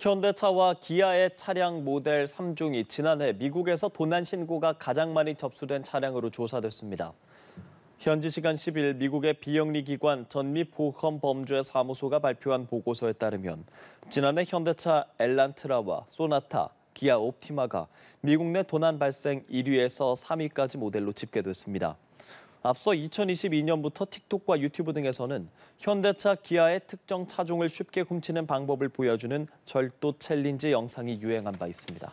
현대차와 기아의 차량 모델 3종이 지난해 미국에서 도난 신고가 가장 많이 접수된 차량으로 조사됐습니다. 현지 시간 10일 미국의 비영리 기관 전미보험범죄사무소가 발표한 보고서에 따르면 지난해 현대차 엘란트라와 소나타, 기아 옵티마가 미국 내 도난 발생 1위에서 3위까지 모델로 집계됐습니다. 앞서 2022년부터 틱톡과 유튜브 등에서는 현대차 기아의 특정 차종을 쉽게 훔치는 방법을 보여주는 절도 챌린지 영상이 유행한 바 있습니다.